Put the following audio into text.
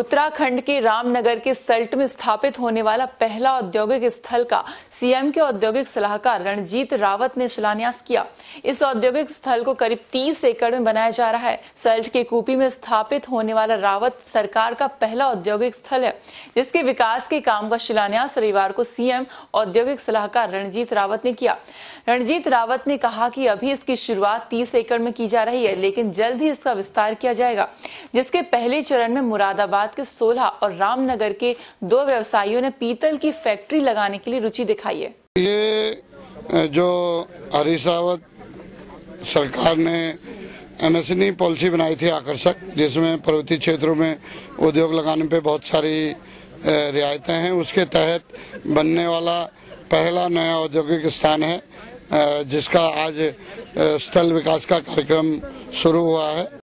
उत्तराखंड के रामनगर के सल्ट में स्थापित होने वाला पहला औद्योगिक स्थल का सीएम के औद्योगिक सलाहकार रणजीत रावत ने शिलान्यास किया इस औद्योगिक स्थल को करीब 30 एकड़ में बनाया जा रहा है सल्ट के कूपी में स्थापित होने वाला रावत सरकार का पहला औद्योगिक स्थल है जिसके विकास के काम का शिलान्यास रविवार को सीएम औद्योगिक सलाहकार रणजीत रावत ने किया रणजीत रावत ने कहा कि अभी इसकी शुरुआत तीस एकड़ में की जा रही है लेकिन जल्द ही इसका विस्तार किया जाएगा जिसके पहले चरण में मुरादाबाद गुजरात के सोलह और रामनगर के दो व्यवसायियों ने पीतल की फैक्ट्री लगाने के लिए रुचि दिखाई है ये जो हरिशावत सरकार ने एमएसएमई पॉलिसी e बनाई थी आकर्षक जिसमें पर्वतीय क्षेत्रों में उद्योग लगाने पे बहुत सारी रियायतें हैं उसके तहत बनने वाला पहला नया औद्योगिक स्थान है जिसका आज स्थल विकास का कार्यक्रम शुरू हुआ है